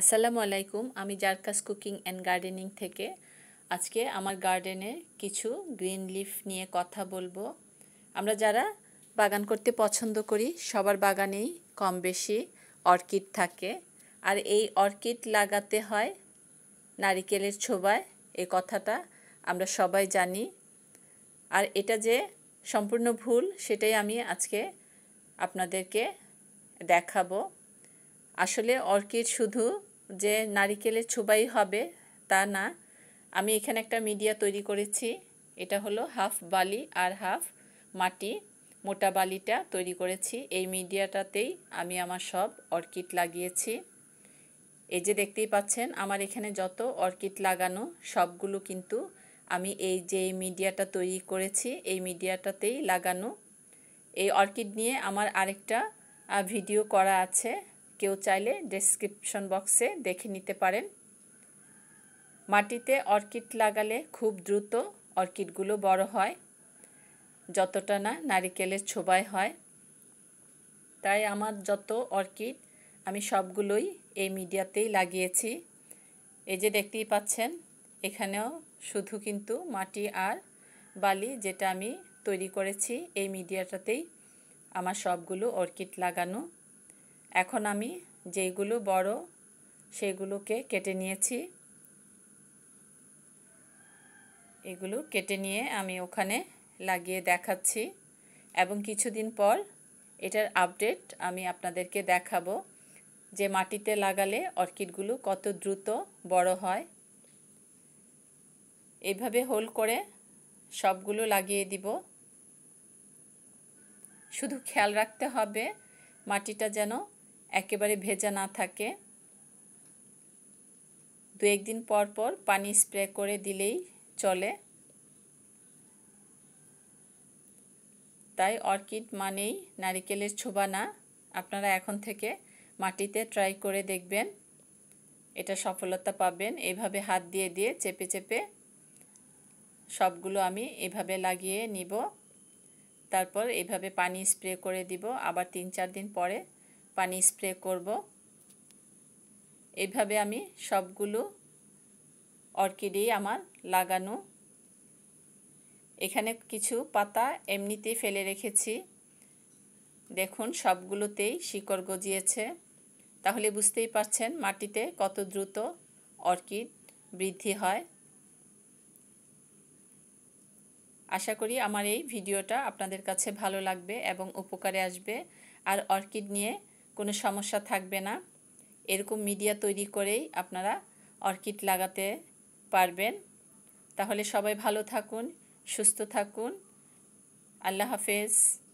আসসালামু আলাইকুম আমি জারকাস কুকিং অ্যান্ড গার্ডেনিং থেকে আজকে আমার গার্ডেনে কিছু গ্রিন লিফ নিয়ে কথা বলবো আমরা যারা বাগান করতে পছন্দ করি সবার বাগানেই কম বেশি অর্কিড থাকে আর এই অর্কিড লাগাতে হয় নারিকেলের ছোবায় এ কথাটা আমরা সবাই জানি আর এটা যে সম্পূর্ণ ভুল সেটাই আমি আজকে আপনাদেরকে দেখাবো আসলে অর্কিড শুধু যে নারিকেলের ছোবাই হবে তা না আমি এখানে একটা মিডিয়া তৈরি করেছি এটা হলো হাফ বালি আর হাফ মাটি মোটা বালিটা তৈরি করেছি এই মিডিয়াটাতেই আমি আমার সব অর্কিড লাগিয়েছি এই যে দেখতেই পাচ্ছেন আমার এখানে যত অর্কিড লাগানো সবগুলো কিন্তু আমি এই যে মিডিয়াটা তৈরি করেছি এই মিডিয়াটাতেই লাগানো এই অর্কিড নিয়ে আমার আরেকটা ভিডিও করা আছে কেউ চাইলে ডেসক্রিপশন বক্সে দেখে নিতে পারেন মাটিতে অর্কিড লাগালে খুব দ্রুত অর্কিডগুলো বড় হয় যতটা না নারিকেলের ছোবায় হয় তাই আমার যত অর্কিড আমি সবগুলোই এই মিডিয়াতেই লাগিয়েছি এই যে দেখতেই পাচ্ছেন এখানেও শুধু কিন্তু মাটি আর বালি যেটা আমি তৈরি করেছি এই মিডিয়াটাতেই আমার সবগুলো অর্কিড লাগানো এখন আমি যেইগুলো বড় সেগুলোকে কেটে নিয়েছি এগুলো কেটে নিয়ে আমি ওখানে লাগিয়ে দেখাচ্ছি এবং কিছুদিন পর এটার আপডেট আমি আপনাদেরকে দেখাবো যে মাটিতে লাগালে অর্কিডগুলো কত দ্রুত বড় হয় এভাবে হোল করে সবগুলো লাগিয়ে দিব শুধু খেয়াল রাখতে হবে মাটিটা যেন একেবারে ভেজা না থাকে দু একদিন পর পর পানি স্প্রে করে দিলেই চলে তাই অর্কিড মানেই নারিকেলের ছোবা না আপনারা এখন থেকে মাটিতে ট্রাই করে দেখবেন এটা সফলতা পাবেন এভাবে হাত দিয়ে দিয়ে চেপে চেপে সবগুলো আমি এভাবে লাগিয়ে নিব তারপর এভাবে পানি স্প্রে করে দিব আবার তিন চার দিন পরে পানি স্প্রে করব এইভাবে আমি সবগুলো অর্কিডেই আমার লাগানো এখানে কিছু পাতা এমনিতেই ফেলে রেখেছি দেখুন সবগুলোতেই শিকড় গজিয়েছে তাহলে বুঝতেই পারছেন মাটিতে কত দ্রুত অর্কিড বৃদ্ধি হয় আশা করি আমার এই ভিডিওটা আপনাদের কাছে ভালো লাগবে এবং উপকারে আসবে আর অর্কিড নিয়ে কোনো সমস্যা থাকবে না এরকম মিডিয়া তৈরি করেই আপনারা অর্কিড লাগাতে পারবেন তাহলে সবাই ভালো থাকুন সুস্থ থাকুন আল্লাহ হাফেজ